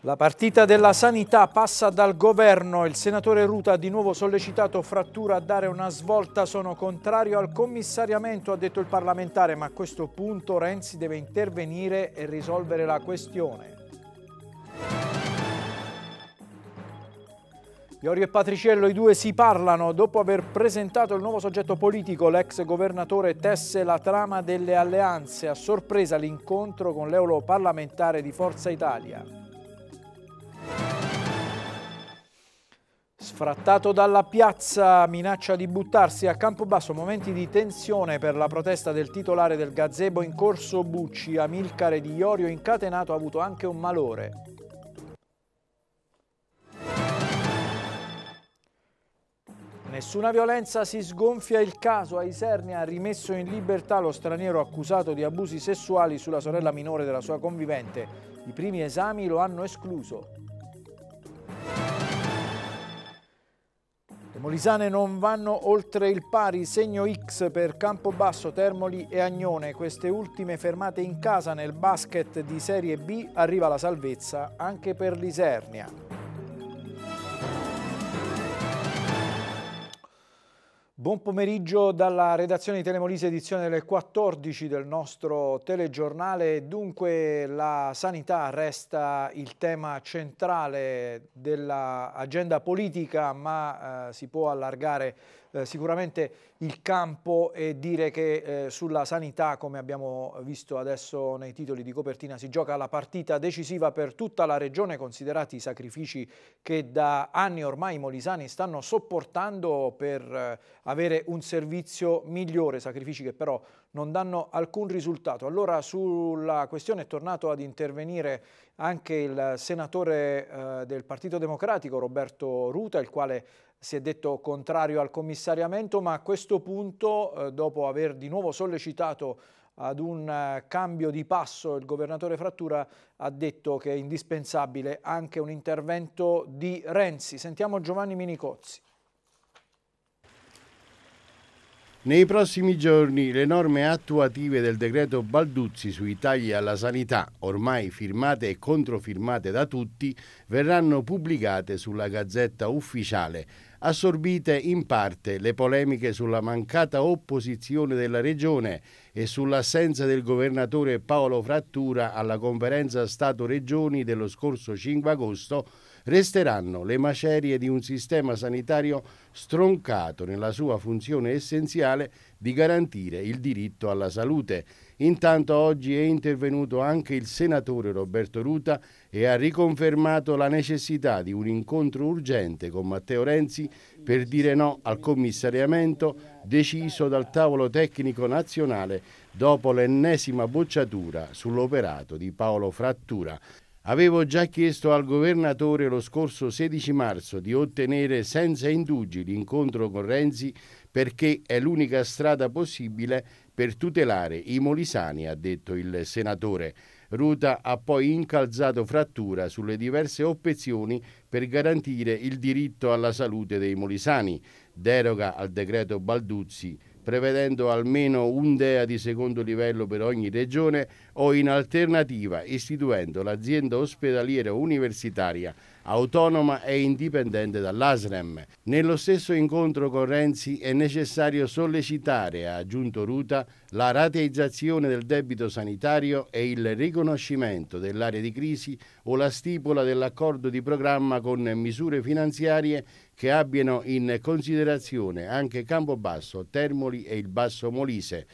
La partita della sanità passa dal governo. Il senatore Ruta ha di nuovo sollecitato Frattura a dare una svolta. Sono contrario al commissariamento, ha detto il parlamentare, ma a questo punto Renzi deve intervenire e risolvere la questione. Iorio e Patriciello, i due si parlano. Dopo aver presentato il nuovo soggetto politico, l'ex governatore tesse la trama delle alleanze. A sorpresa l'incontro con l'euro parlamentare di Forza Italia. Sfrattato dalla piazza, minaccia di buttarsi a Campobasso, momenti di tensione per la protesta del titolare del gazebo in corso Bucci, Amilcare di Iorio incatenato ha avuto anche un malore. Nessuna violenza si sgonfia il caso. A Isernia ha rimesso in libertà lo straniero accusato di abusi sessuali sulla sorella minore della sua convivente. I primi esami lo hanno escluso. Le molisane non vanno oltre il pari, segno X per Campobasso, Termoli e Agnone. Queste ultime fermate in casa nel basket di Serie B arriva la salvezza anche per l'Isernia. Buon pomeriggio dalla redazione di Telemolise edizione delle 14 del nostro telegiornale. Dunque la sanità resta il tema centrale dell'agenda politica ma eh, si può allargare eh, sicuramente il campo e dire che eh, sulla sanità, come abbiamo visto adesso nei titoli di copertina, si gioca la partita decisiva per tutta la regione, considerati i sacrifici che da anni ormai i molisani stanno sopportando per eh, avere un servizio migliore, sacrifici che però non danno alcun risultato. Allora sulla questione è tornato ad intervenire anche il senatore eh, del Partito Democratico Roberto Ruta, il quale si è detto contrario al commissariamento, ma a questo punto, eh, dopo aver di nuovo sollecitato ad un eh, cambio di passo il governatore Frattura, ha detto che è indispensabile anche un intervento di Renzi. Sentiamo Giovanni Minicozzi. Nei prossimi giorni le norme attuative del decreto Balduzzi sui tagli alla sanità, ormai firmate e controfirmate da tutti, verranno pubblicate sulla Gazzetta Ufficiale, assorbite in parte le polemiche sulla mancata opposizione della Regione e sull'assenza del governatore Paolo Frattura alla conferenza Stato-Regioni dello scorso 5 agosto resteranno le macerie di un sistema sanitario stroncato nella sua funzione essenziale di garantire il diritto alla salute. Intanto oggi è intervenuto anche il senatore Roberto Ruta e ha riconfermato la necessità di un incontro urgente con Matteo Renzi per dire no al commissariamento deciso dal tavolo tecnico nazionale dopo l'ennesima bocciatura sull'operato di Paolo Frattura. Avevo già chiesto al governatore lo scorso 16 marzo di ottenere senza indugi l'incontro con Renzi perché è l'unica strada possibile per tutelare i molisani, ha detto il senatore. Ruta ha poi incalzato frattura sulle diverse opzioni per garantire il diritto alla salute dei molisani, deroga al decreto Balduzzi prevedendo almeno un DEA di secondo livello per ogni regione o in alternativa istituendo l'azienda ospedaliera universitaria autonoma e indipendente dall'ASREM. Nello stesso incontro con Renzi è necessario sollecitare, ha aggiunto Ruta, la rateizzazione del debito sanitario e il riconoscimento dell'area di crisi o la stipula dell'accordo di programma con misure finanziarie che abbiano in considerazione anche Campobasso, Termoli e il Basso Molise.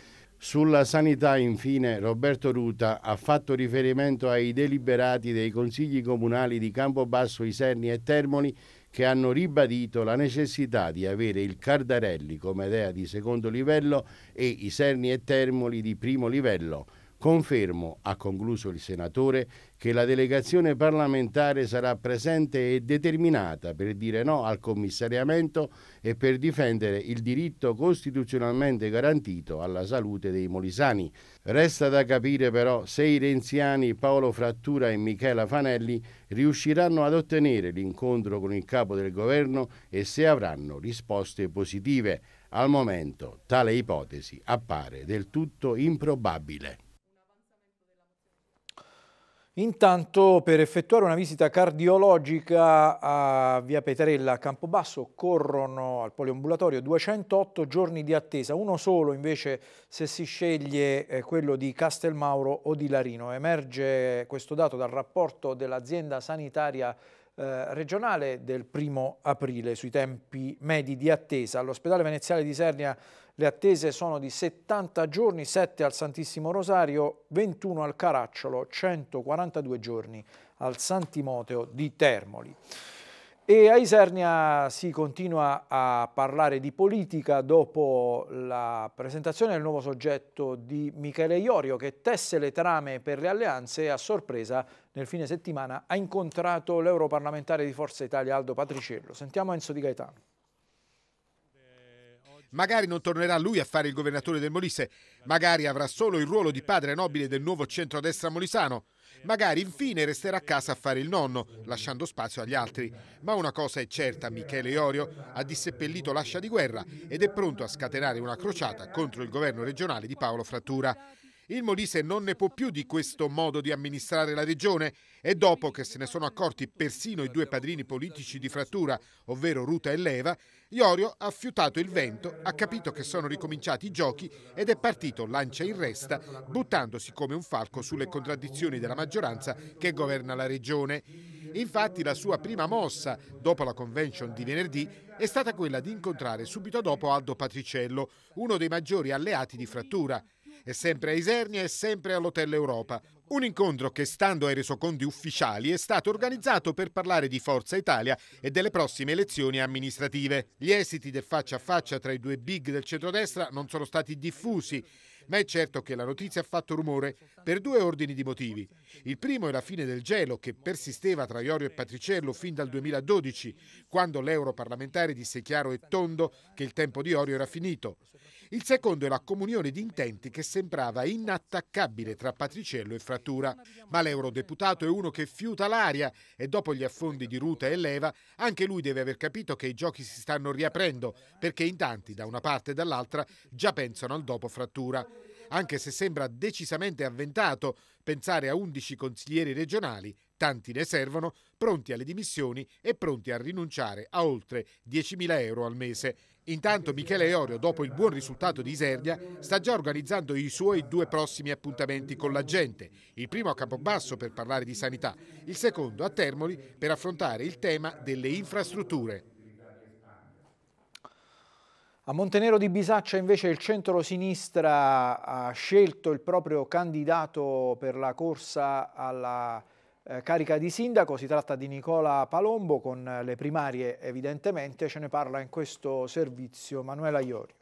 Sulla sanità, infine, Roberto Ruta ha fatto riferimento ai deliberati dei consigli comunali di Campobasso, Iserni e Termoli che hanno ribadito la necessità di avere il Cardarelli come dea di secondo livello e Iserni e Termoli di primo livello. Confermo, ha concluso il senatore, che la delegazione parlamentare sarà presente e determinata per dire no al commissariamento e per difendere il diritto costituzionalmente garantito alla salute dei molisani. Resta da capire però se i renziani Paolo Frattura e Michela Fanelli riusciranno ad ottenere l'incontro con il capo del governo e se avranno risposte positive. Al momento tale ipotesi appare del tutto improbabile. Intanto per effettuare una visita cardiologica a Via Petrella a Campobasso occorrono al poliambulatorio 208 giorni di attesa, uno solo invece se si sceglie eh, quello di Castelmauro o di Larino. Emerge questo dato dal rapporto dell'azienda sanitaria eh, regionale del primo aprile sui tempi medi di attesa. All'ospedale veneziale di Sernia le attese sono di 70 giorni, 7 al Santissimo Rosario, 21 al Caracciolo, 142 giorni al Santimoteo di Termoli. E a Isernia si continua a parlare di politica dopo la presentazione del nuovo soggetto di Michele Iorio che tesse le trame per le alleanze e a sorpresa nel fine settimana ha incontrato l'europarlamentare di Forza Italia Aldo Patriciello. Sentiamo Enzo Di Gaetano. Magari non tornerà lui a fare il governatore del Molise, magari avrà solo il ruolo di padre nobile del nuovo centrodestra molisano. Magari infine resterà a casa a fare il nonno, lasciando spazio agli altri. Ma una cosa è certa, Michele Iorio ha disseppellito l'ascia di guerra ed è pronto a scatenare una crociata contro il governo regionale di Paolo Frattura. Il Molise non ne può più di questo modo di amministrare la regione e dopo che se ne sono accorti persino i due padrini politici di frattura, ovvero Ruta e Leva, Iorio ha fiutato il vento, ha capito che sono ricominciati i giochi ed è partito lancia in resta, buttandosi come un falco sulle contraddizioni della maggioranza che governa la regione. Infatti la sua prima mossa, dopo la convention di venerdì, è stata quella di incontrare subito dopo Aldo Patriciello, uno dei maggiori alleati di frattura è sempre a Isernia e sempre all'Hotel Europa. Un incontro che, stando ai resoconti ufficiali, è stato organizzato per parlare di Forza Italia e delle prossime elezioni amministrative. Gli esiti del faccia a faccia tra i due big del centrodestra non sono stati diffusi, ma è certo che la notizia ha fatto rumore per due ordini di motivi. Il primo è la fine del gelo che persisteva tra Iorio e Patriciello fin dal 2012, quando l'europarlamentare disse chiaro e tondo che il tempo di Iorio era finito. Il secondo è la comunione di intenti che sembrava inattaccabile tra Patriciello e Frattura, ma l'eurodeputato è uno che fiuta l'aria e dopo gli affondi di Ruta e Leva anche lui deve aver capito che i giochi si stanno riaprendo perché in tanti da una parte e dall'altra già pensano al dopo Frattura anche se sembra decisamente avventato pensare a 11 consiglieri regionali, tanti ne servono, pronti alle dimissioni e pronti a rinunciare a oltre 10.000 euro al mese. Intanto Michele Orio, dopo il buon risultato di Isernia, sta già organizzando i suoi due prossimi appuntamenti con la gente. Il primo a Capobasso per parlare di sanità, il secondo a Termoli per affrontare il tema delle infrastrutture. A Montenero di Bisaccia invece il centro-sinistra ha scelto il proprio candidato per la corsa alla eh, carica di sindaco, si tratta di Nicola Palombo con le primarie evidentemente, ce ne parla in questo servizio Manuela Iori.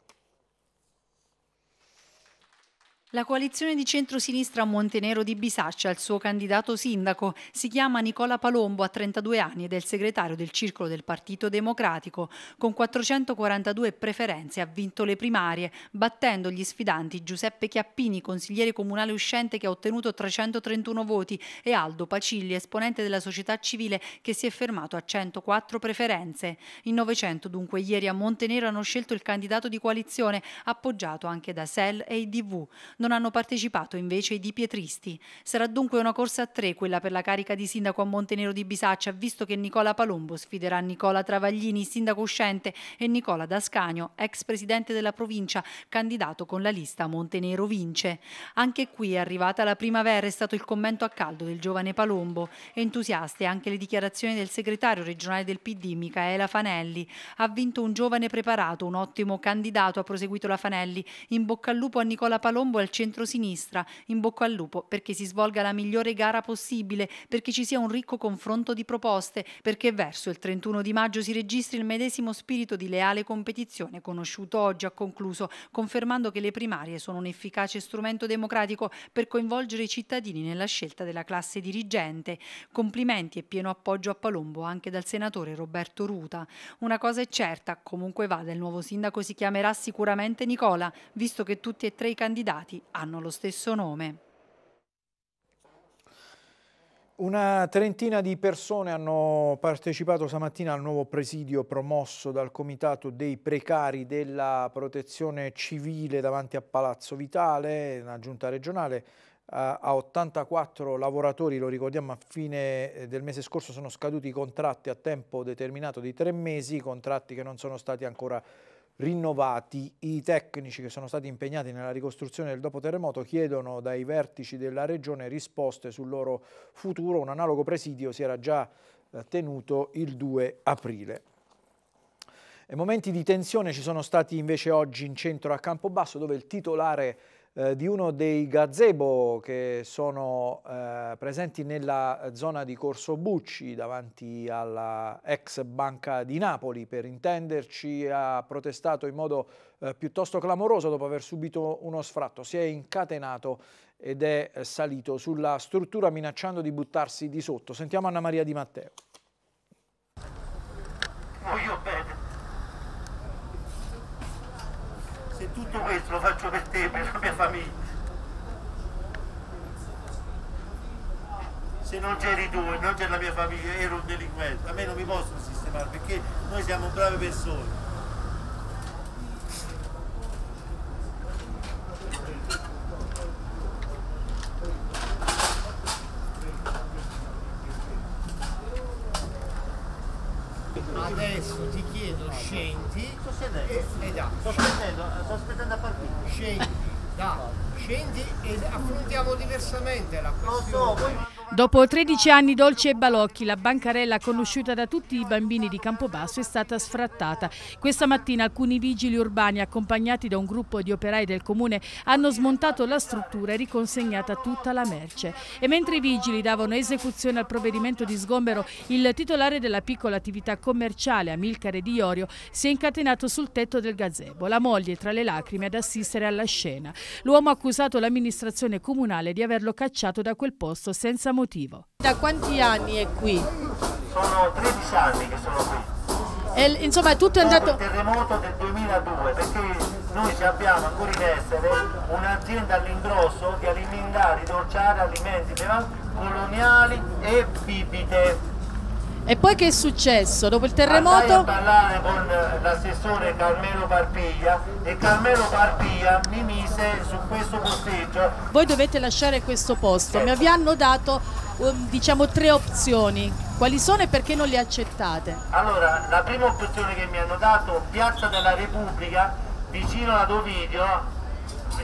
La coalizione di centrosinistra Montenero di Bisaccia il suo candidato sindaco. Si chiama Nicola Palombo, ha 32 anni ed è il segretario del circolo del Partito Democratico. Con 442 preferenze ha vinto le primarie, battendo gli sfidanti Giuseppe Chiappini, consigliere comunale uscente che ha ottenuto 331 voti, e Aldo Pacilli, esponente della società civile che si è fermato a 104 preferenze. In 900 dunque ieri a Montenero hanno scelto il candidato di coalizione, appoggiato anche da SEL e IDV non hanno partecipato invece i di Pietristi. Sarà dunque una corsa a tre quella per la carica di sindaco a Montenero di Bisaccia, visto che Nicola Palombo sfiderà Nicola Travaglini, sindaco uscente, e Nicola Dascanio, ex presidente della provincia, candidato con la lista Montenero Vince. Anche qui, è arrivata la primavera, è stato il commento a caldo del giovane Palombo. Entusiaste anche le dichiarazioni del segretario regionale del PD, Micaela Fanelli. Ha vinto un giovane preparato, un ottimo candidato, ha proseguito la Fanelli. In bocca al lupo a Nicola Palombo e al al centro-sinistra, in bocca al lupo perché si svolga la migliore gara possibile, perché ci sia un ricco confronto di proposte, perché verso il 31 di maggio si registri il medesimo spirito di leale competizione conosciuto oggi, ha concluso, confermando che le primarie sono un efficace strumento democratico per coinvolgere i cittadini nella scelta della classe dirigente. Complimenti e pieno appoggio a Palombo anche dal senatore Roberto Ruta. Una cosa è certa, comunque vada, il nuovo sindaco si chiamerà sicuramente Nicola, visto che tutti e tre i candidati hanno lo stesso nome. Una trentina di persone hanno partecipato stamattina al nuovo presidio promosso dal Comitato dei Precari della Protezione Civile davanti a Palazzo Vitale, una giunta regionale eh, a 84 lavoratori, lo ricordiamo, a fine eh, del mese scorso sono scaduti i contratti a tempo determinato di tre mesi, contratti che non sono stati ancora rinnovati. I tecnici che sono stati impegnati nella ricostruzione del dopo terremoto chiedono dai vertici della regione risposte sul loro futuro. Un analogo presidio si era già eh, tenuto il 2 aprile. E momenti di tensione ci sono stati invece oggi in centro a Campobasso dove il titolare eh, di uno dei gazebo che sono eh, presenti nella zona di Corso Bucci davanti alla ex banca di Napoli per intenderci ha protestato in modo eh, piuttosto clamoroso dopo aver subito uno sfratto si è incatenato ed è eh, salito sulla struttura minacciando di buttarsi di sotto sentiamo Anna Maria Di Matteo Voglio bene se tutto questo lo faccio per te, per la mia famiglia, se non c'eri tu e non c'è la mia famiglia, ero un delinquente, a me non mi possono sistemare perché noi siamo brave persone. scendi, da, scendi e affrontiamo diversamente la questione. Dopo 13 anni dolci e balocchi, la bancarella conosciuta da tutti i bambini di Campobasso è stata sfrattata. Questa mattina alcuni vigili urbani accompagnati da un gruppo di operai del comune hanno smontato la struttura e riconsegnata tutta la merce. E mentre i vigili davano esecuzione al provvedimento di sgombero, il titolare della piccola attività commerciale, Amilcare Di Iorio, si è incatenato sul tetto del gazebo. La moglie, tra le lacrime, ad assistere alla scena. L'uomo ha accusato l'amministrazione comunale di averlo cacciato da quel posto senza motivo motivo. Da quanti anni è qui? Sono 13 anni che sono qui. E, insomma, tutto è andato... Il terremoto del 2002, perché noi abbiamo ancora in essere un'azienda all'ingrosso di alimentari, dolciari, alimenti coloniali e bibite. E poi che è successo? Dopo il terremoto? Andai a parlare con eh, l'assessore Carmelo Parpiglia e Carmelo Parpiglia mi mise su questo posteggio. Voi dovete lasciare questo posto, certo. ma hanno dato um, diciamo tre opzioni. Quali sono e perché non le accettate? Allora, la prima opzione che mi hanno dato, Piazza della Repubblica, vicino ad Ovidio,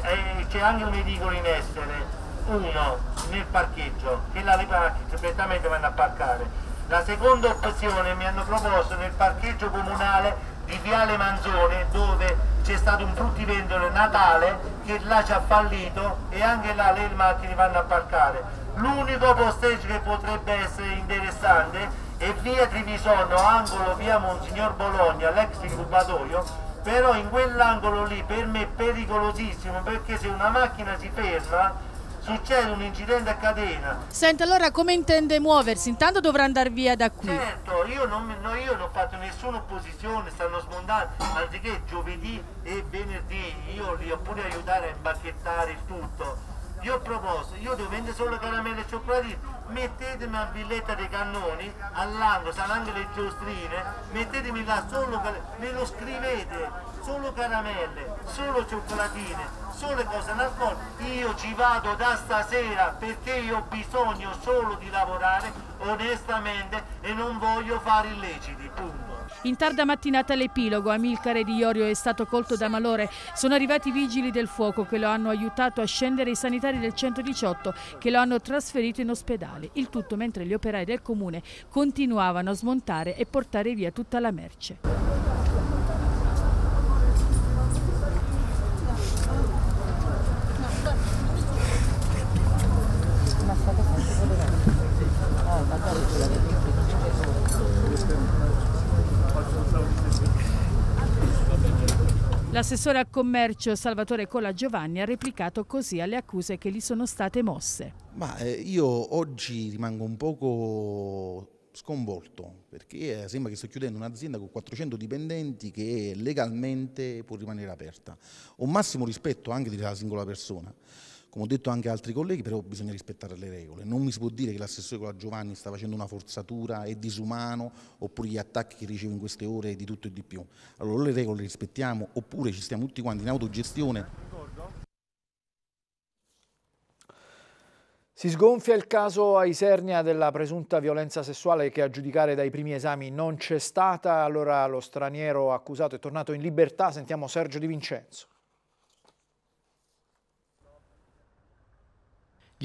eh, c'è anche un edicolo in essere, uno, nel parcheggio, che la Repubblica completamente vanno a parcare la seconda opzione mi hanno proposto nel parcheggio comunale di Viale Manzone dove c'è stato un fruttivendolo natale che là ci ha fallito e anche là le macchine vanno a parcare. L'unico posteggio che potrebbe essere interessante è via Trivisonno, angolo via Monsignor Bologna, l'ex incubatorio, però in quell'angolo lì per me è pericolosissimo perché se una macchina si ferma succede un incidente a catena. Senta, allora come intende muoversi? Intanto dovrà andare via da qui. Certo, io non, no, io non ho fatto nessuna opposizione, stanno smontando, anziché giovedì e venerdì io li ho pure aiutare a imbacchettare il tutto. Io ho proposto, io devo vendere solo caramelle e cioccolatini, mettetemi a Villetta dei Cannoni, all'angolo, anche le Giostrine, mettetemi là solo, me lo scrivete, solo caramelle, solo cioccolatine, sole cose nascoste io ci vado da stasera perché io ho bisogno solo di lavorare onestamente e non voglio fare illeciti punto in tarda mattinata l'epilogo Amilcare di Iorio è stato colto da malore. Sono arrivati i vigili del fuoco che lo hanno aiutato a scendere i sanitari del 118 che lo hanno trasferito in ospedale. Il tutto mentre gli operai del comune continuavano a smontare e portare via tutta la merce. L'assessore al commercio Salvatore Cola Giovanni ha replicato così alle accuse che gli sono state mosse. Ma eh, io oggi rimango un poco sconvolto perché eh, sembra che sto chiudendo un'azienda con 400 dipendenti che legalmente può rimanere aperta. Ho massimo rispetto anche della singola persona. Come ho detto anche altri colleghi, però bisogna rispettare le regole. Non mi si può dire che l'assessore Giovanni sta facendo una forzatura, è disumano, oppure gli attacchi che ricevo in queste ore è di tutto e di più. Allora le regole le rispettiamo, oppure ci stiamo tutti quanti in autogestione. Si sgonfia il caso a Isernia della presunta violenza sessuale che a giudicare dai primi esami non c'è stata, allora lo straniero accusato è tornato in libertà, sentiamo Sergio Di Vincenzo.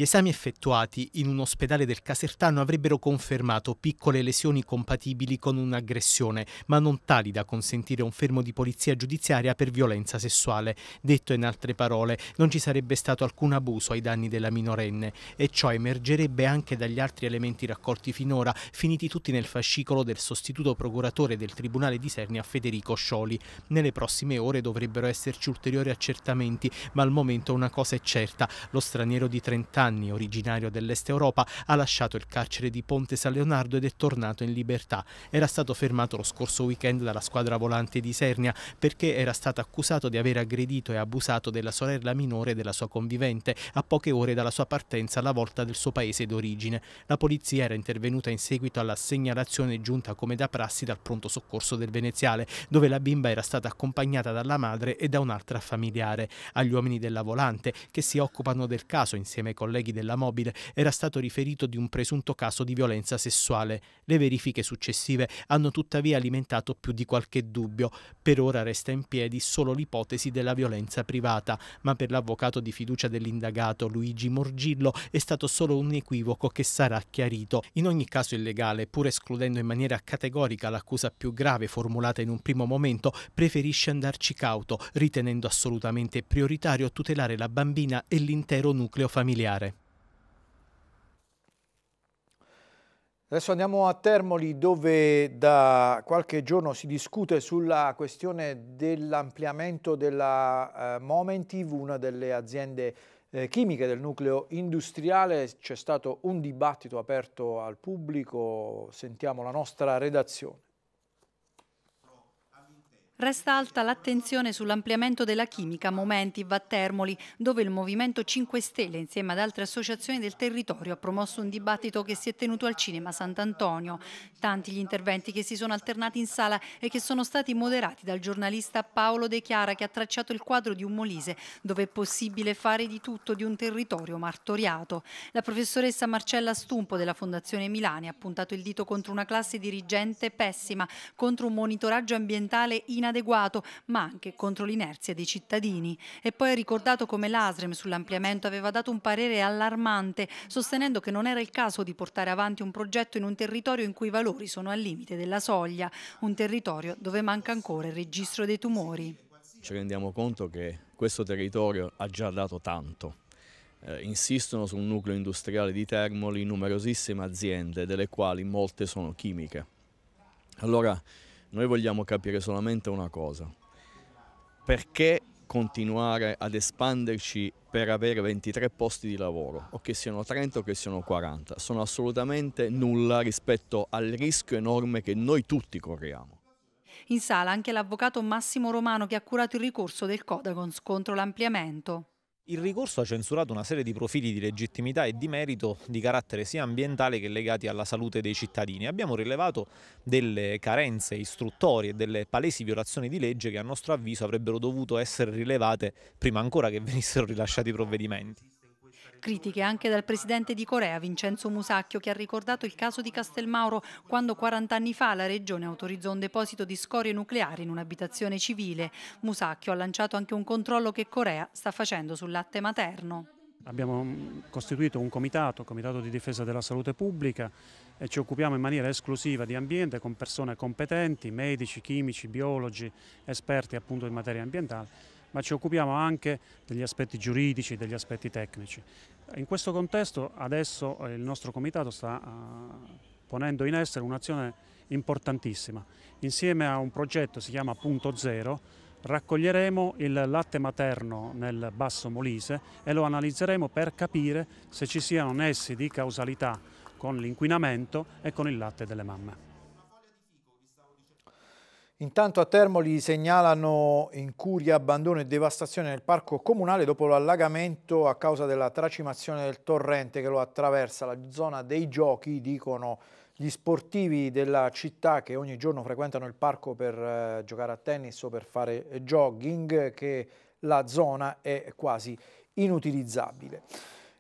Gli esami effettuati in un ospedale del Casertano avrebbero confermato piccole lesioni compatibili con un'aggressione, ma non tali da consentire un fermo di polizia giudiziaria per violenza sessuale. Detto in altre parole, non ci sarebbe stato alcun abuso ai danni della minorenne e ciò emergerebbe anche dagli altri elementi raccolti finora, finiti tutti nel fascicolo del sostituto procuratore del Tribunale di Sernia Federico Scioli. Nelle prossime ore dovrebbero esserci ulteriori accertamenti, ma al momento una cosa è certa, lo straniero di 30 anni Giovanni, originario dell'Est Europa, ha lasciato il carcere di Ponte San Leonardo ed è tornato in libertà. Era stato fermato lo scorso weekend dalla squadra volante di Sernia perché era stato accusato di aver aggredito e abusato della sorella minore della sua convivente a poche ore dalla sua partenza alla volta del suo paese d'origine. La polizia era intervenuta in seguito alla segnalazione giunta come da prassi dal pronto soccorso del Veneziale, dove la bimba era stata accompagnata dalla madre e da un'altra familiare. Agli uomini della volante, che si occupano del caso insieme con colleghi della mobile era stato riferito di un presunto caso di violenza sessuale. Le verifiche successive hanno tuttavia alimentato più di qualche dubbio. Per ora resta in piedi solo l'ipotesi della violenza privata, ma per l'avvocato di fiducia dell'indagato Luigi Morgillo è stato solo un equivoco che sarà chiarito. In ogni caso il legale, pur escludendo in maniera categorica l'accusa più grave formulata in un primo momento, preferisce andarci cauto, ritenendo assolutamente prioritario tutelare la bambina e l'intero nucleo familiare. Adesso andiamo a Termoli dove da qualche giorno si discute sulla questione dell'ampliamento della eh, Momentiv, una delle aziende eh, chimiche del nucleo industriale. C'è stato un dibattito aperto al pubblico, sentiamo la nostra redazione. Resta alta l'attenzione sull'ampliamento della chimica Momentiv a Termoli, dove il Movimento 5 Stelle insieme ad altre associazioni del territorio ha promosso un dibattito che si è tenuto al Cinema Sant'Antonio. Tanti gli interventi che si sono alternati in sala e che sono stati moderati dal giornalista Paolo De Chiara che ha tracciato il quadro di un Molise, dove è possibile fare di tutto di un territorio martoriato. La professoressa Marcella Stumpo della Fondazione Milani ha puntato il dito contro una classe dirigente pessima, contro un monitoraggio ambientale inadeguato inadeguato, ma anche contro l'inerzia dei cittadini. E poi è ricordato come l'ASREM sull'ampliamento aveva dato un parere allarmante, sostenendo che non era il caso di portare avanti un progetto in un territorio in cui i valori sono al limite della soglia, un territorio dove manca ancora il registro dei tumori. Ci rendiamo conto che questo territorio ha già dato tanto. Eh, insistono un nucleo industriale di Termoli numerosissime aziende, delle quali molte sono chimiche. Allora noi vogliamo capire solamente una cosa, perché continuare ad espanderci per avere 23 posti di lavoro, o che siano 30 o che siano 40, sono assolutamente nulla rispetto al rischio enorme che noi tutti corriamo. In sala anche l'avvocato Massimo Romano che ha curato il ricorso del Codagons contro l'ampliamento. Il ricorso ha censurato una serie di profili di legittimità e di merito di carattere sia ambientale che legati alla salute dei cittadini. Abbiamo rilevato delle carenze istruttorie, delle palesi violazioni di legge che a nostro avviso avrebbero dovuto essere rilevate prima ancora che venissero rilasciati i provvedimenti. Critiche anche dal presidente di Corea, Vincenzo Musacchio, che ha ricordato il caso di Castelmauro quando 40 anni fa la regione autorizzò un deposito di scorie nucleari in un'abitazione civile. Musacchio ha lanciato anche un controllo che Corea sta facendo sul latte materno. Abbiamo mm, costituito un comitato, comitato di difesa della salute pubblica e ci occupiamo in maniera esclusiva di ambiente con persone competenti, medici, chimici, biologi, esperti appunto in materia ambientale ma ci occupiamo anche degli aspetti giuridici, degli aspetti tecnici. In questo contesto adesso eh, il nostro comitato sta eh, ponendo in essere un'azione importantissima. Insieme a un progetto si chiama Punto Zero, raccoglieremo il latte materno nel Basso Molise e lo analizzeremo per capire se ci siano nessi di causalità con l'inquinamento e con il latte delle mamme. Intanto a Termoli segnalano incuria, abbandono e devastazione nel parco comunale dopo l'allagamento a causa della tracimazione del torrente che lo attraversa. La zona dei giochi, dicono gli sportivi della città che ogni giorno frequentano il parco per eh, giocare a tennis o per fare jogging, che la zona è quasi inutilizzabile.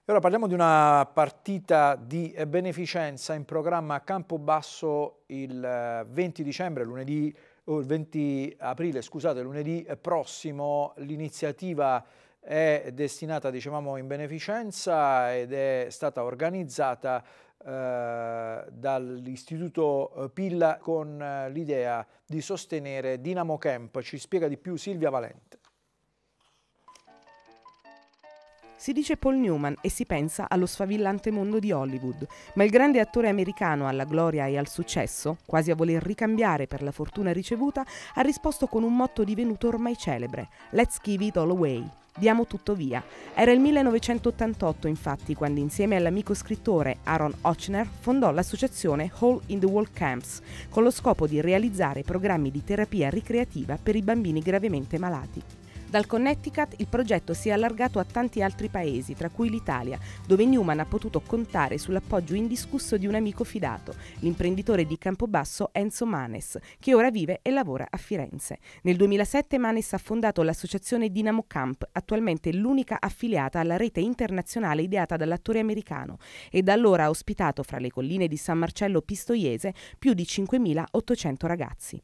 ora parliamo di una partita di beneficenza in programma a Campobasso il 20 eh, dicembre, lunedì o oh, il 20 aprile, scusate, lunedì prossimo, l'iniziativa è destinata dicevamo in beneficenza ed è stata organizzata eh, dall'istituto eh, Pilla con eh, l'idea di sostenere Dinamo Camp. Ci spiega di più Silvia Valente. Si dice Paul Newman e si pensa allo sfavillante mondo di Hollywood, ma il grande attore americano alla gloria e al successo, quasi a voler ricambiare per la fortuna ricevuta, ha risposto con un motto divenuto ormai celebre, Let's give it all away, Diamo tutto via. Era il 1988 infatti quando insieme all'amico scrittore Aaron Ochner fondò l'associazione Hall in the Wall Camps con lo scopo di realizzare programmi di terapia ricreativa per i bambini gravemente malati. Dal Connecticut il progetto si è allargato a tanti altri paesi, tra cui l'Italia, dove Newman ha potuto contare sull'appoggio indiscusso di un amico fidato, l'imprenditore di Campobasso Enzo Manes, che ora vive e lavora a Firenze. Nel 2007 Manes ha fondato l'associazione Dinamo Camp, attualmente l'unica affiliata alla rete internazionale ideata dall'attore americano, e da allora ha ospitato fra le colline di San Marcello Pistoiese più di 5.800 ragazzi.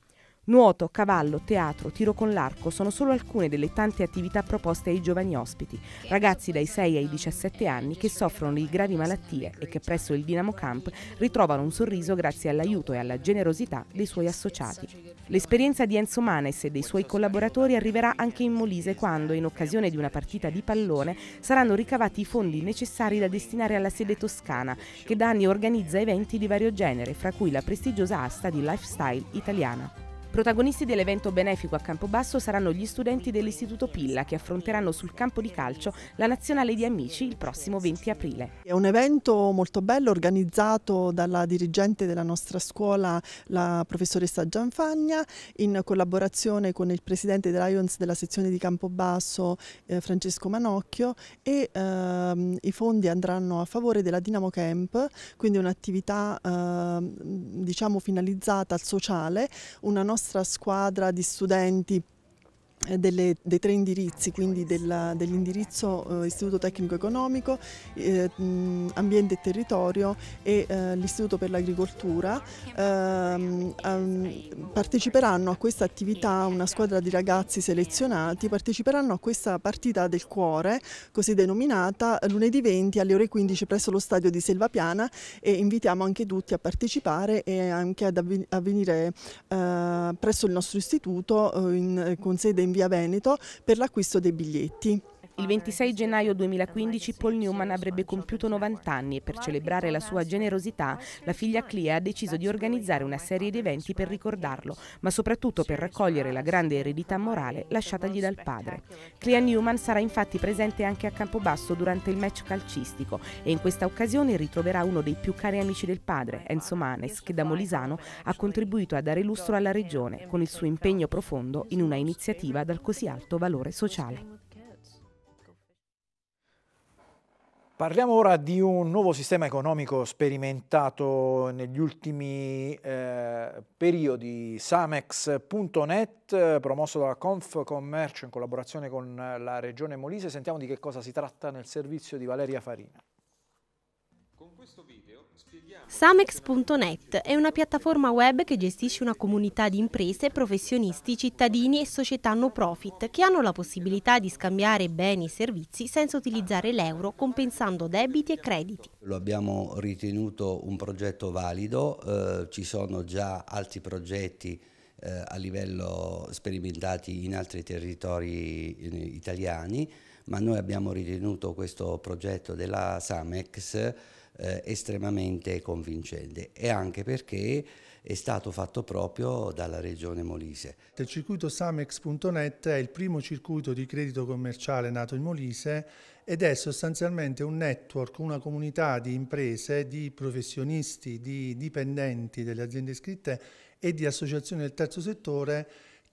Nuoto, cavallo, teatro, tiro con l'arco sono solo alcune delle tante attività proposte ai giovani ospiti, ragazzi dai 6 ai 17 anni che soffrono di gravi malattie e che presso il Dinamo Camp ritrovano un sorriso grazie all'aiuto e alla generosità dei suoi associati. L'esperienza di Enzo Manes e dei suoi collaboratori arriverà anche in Molise quando, in occasione di una partita di pallone, saranno ricavati i fondi necessari da destinare alla sede toscana, che da anni organizza eventi di vario genere, fra cui la prestigiosa asta di lifestyle italiana. Protagonisti dell'evento benefico a Campobasso saranno gli studenti dell'Istituto Pilla che affronteranno sul campo di calcio la nazionale di amici il prossimo 20 aprile. È un evento molto bello organizzato dalla dirigente della nostra scuola, la professoressa Gianfagna, in collaborazione con il presidente dell'Ions della sezione di Campobasso, eh, Francesco Manocchio, e ehm, i fondi andranno a favore della Dinamo Camp, quindi un'attività eh, diciamo finalizzata al sociale, una nostra nostra squadra di studenti eh, delle, dei tre indirizzi, quindi dell'indirizzo eh, Istituto Tecnico Economico, eh, Ambiente e Territorio e eh, l'Istituto per l'Agricoltura, ehm, ehm, parteciperanno a questa attività una squadra di ragazzi selezionati, parteciperanno a questa partita del cuore, così denominata, lunedì 20 alle ore 15 presso lo stadio di Selvapiana e invitiamo anche tutti a partecipare e anche ad avvenire eh, presso il nostro istituto eh, in, con sede in via Veneto per l'acquisto dei biglietti. Il 26 gennaio 2015 Paul Newman avrebbe compiuto 90 anni e per celebrare la sua generosità la figlia Clea ha deciso di organizzare una serie di eventi per ricordarlo, ma soprattutto per raccogliere la grande eredità morale lasciatagli dal padre. Clea Newman sarà infatti presente anche a Campobasso durante il match calcistico e in questa occasione ritroverà uno dei più cari amici del padre, Enzo Manes, che da Molisano ha contribuito a dare lustro alla regione con il suo impegno profondo in una iniziativa dal così alto valore sociale. Parliamo ora di un nuovo sistema economico sperimentato negli ultimi eh, periodi, Samex.net, promosso dalla Confcommercio in collaborazione con la Regione Molise. Sentiamo di che cosa si tratta nel servizio di Valeria Farina. Samex.net è una piattaforma web che gestisce una comunità di imprese, professionisti, cittadini e società no profit che hanno la possibilità di scambiare beni e servizi senza utilizzare l'euro, compensando debiti e crediti. Lo abbiamo ritenuto un progetto valido, eh, ci sono già altri progetti eh, a livello sperimentati in altri territori eh, italiani ma noi abbiamo ritenuto questo progetto della Samex eh, estremamente convincente e anche perché è stato fatto proprio dalla regione Molise. Il circuito Samex.net è il primo circuito di credito commerciale nato in Molise ed è sostanzialmente un network, una comunità di imprese, di professionisti, di dipendenti delle aziende iscritte e di associazioni del terzo settore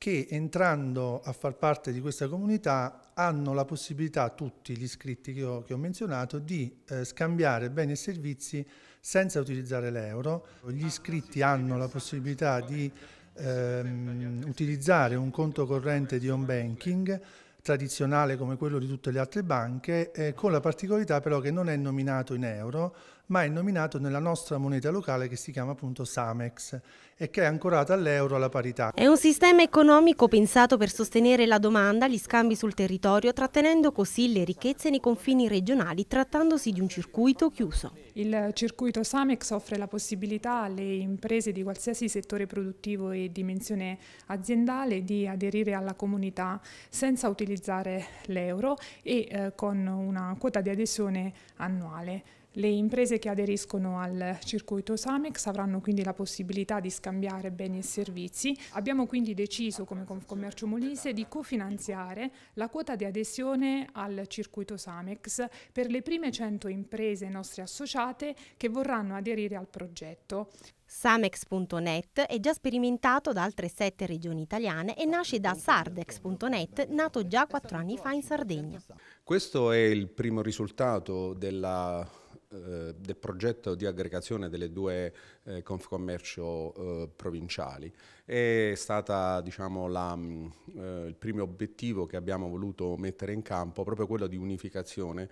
che entrando a far parte di questa comunità hanno la possibilità, tutti gli iscritti che ho, che ho menzionato, di eh, scambiare beni e servizi senza utilizzare l'euro. Gli iscritti hanno la possibilità di ehm, utilizzare un conto corrente di home banking tradizionale come quello di tutte le altre banche, eh, con la particolarità però che non è nominato in euro, ma è nominato nella nostra moneta locale che si chiama appunto Samex e che è ancorata all'euro alla parità. È un sistema economico pensato per sostenere la domanda, gli scambi sul territorio, trattenendo così le ricchezze nei confini regionali, trattandosi di un circuito chiuso. Il circuito Samex offre la possibilità alle imprese di qualsiasi settore produttivo e dimensione aziendale di aderire alla comunità senza utilizzare l'euro e eh, con una quota di adesione annuale. Le imprese che aderiscono al circuito Samex avranno quindi la possibilità di scambiare beni e servizi. Abbiamo quindi deciso come Confcommercio Molise di cofinanziare la quota di adesione al circuito Samex per le prime 100 imprese nostre associate che vorranno aderire al progetto. Samex.net è già sperimentato da altre sette regioni italiane e nasce da Sardex.net, nato già quattro anni fa in Sardegna. Questo è il primo risultato della eh, del progetto di aggregazione delle due eh, confcommercio eh, provinciali. È stato diciamo, mm, eh, il primo obiettivo che abbiamo voluto mettere in campo, proprio quello di unificazione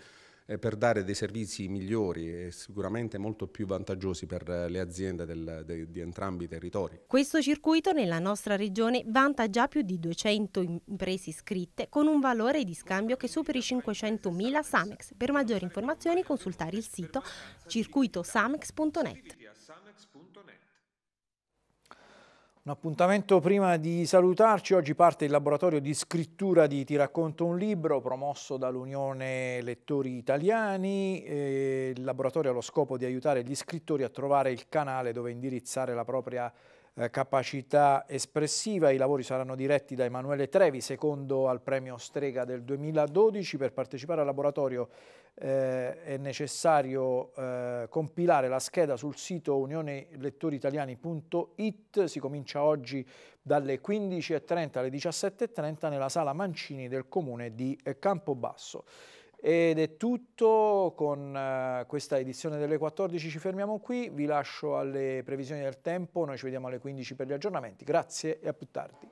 eh, per dare dei servizi migliori e sicuramente molto più vantaggiosi per le aziende del, de, di entrambi i territori. Questo circuito nella nostra regione vanta già più di 200 imprese iscritte con un valore di scambio che superi 500.000 Samex. Per maggiori informazioni consultare il sito circuitosamex.net. Un appuntamento prima di salutarci, oggi parte il laboratorio di scrittura di Ti racconto un libro promosso dall'Unione Lettori Italiani, eh, il laboratorio ha lo scopo di aiutare gli scrittori a trovare il canale dove indirizzare la propria eh, capacità espressiva. I lavori saranno diretti da Emanuele Trevi, secondo al premio Strega del 2012. Per partecipare al laboratorio eh, è necessario eh, compilare la scheda sul sito unionelettoriitaliani.it. Si comincia oggi dalle 15.30 alle 17.30 nella sala Mancini del comune di Campobasso. Ed è tutto con eh, questa edizione delle 14, ci fermiamo qui, vi lascio alle previsioni del tempo, noi ci vediamo alle 15 per gli aggiornamenti, grazie e a più tardi.